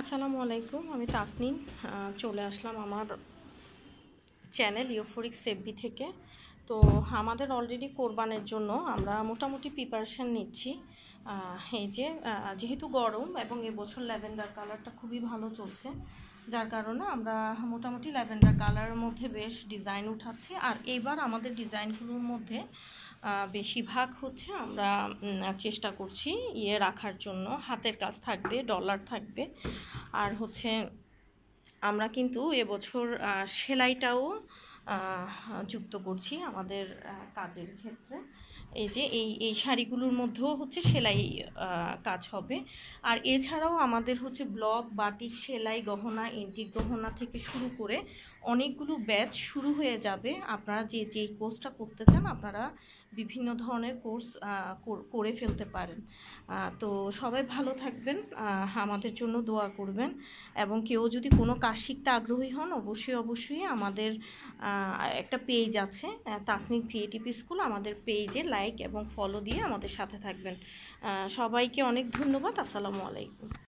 আসসালামু আলাইকুম আমি তাসনিন চলে আসলাম আমার চ্যানেল ইউফোরিক সেভি থেকে তো আমাদের অলরেডি কোরবানের জন্য আমরা মোটামুটি প্রিপারেশান নিচ্ছি এই যে যেহেতু গরম এবং এবছর ল্যাভেন্ডার কালারটা খুবই ভালো চলছে যার কারণে আমরা মোটামুটি ল্যাভেন্ডার কালারের মধ্যে বেশ ডিজাইন উঠাচ্ছি আর এবার আমাদের ডিজাইনগুলোর মধ্যে বেশিরভাগ হচ্ছে আমরা চেষ্টা করছি ইয়ে রাখার জন্য হাতের কাজ থাকবে ডলার থাকবে আর হচ্ছে আমরা কিন্তু এবছর সেলাইটাও যুক্ত করছি আমাদের কাজের ক্ষেত্রে এই যে এই এই শাড়িগুলোর মধ্যেও হচ্ছে সেলাই কাজ হবে আর এছাড়াও আমাদের হচ্ছে ব্লক বাটিক সেলাই গহনা এন্টিক গহনা থেকে শুরু করে অনেকগুলো ব্যাচ শুরু হয়ে যাবে আপনারা যে যে কোর্সটা করতে চান আপনারা বিভিন্ন ধরনের কোর্স করে ফেলতে পারেন তো সবাই ভালো থাকবেন আমাদের জন্য দোয়া করবেন এবং কেউ যদি কোনো কাজ শিখতে আগ্রহী হন অবশ্যই অবশ্যই আমাদের একটা পেজ আছে তাসনিক ক্রিয়েটিভ স্কুল আমাদের পেজে লাইক এবং ফলো দিয়ে আমাদের সাথে থাকবেন সবাইকে অনেক ধন্যবাদ আসসালামু আলাইকুম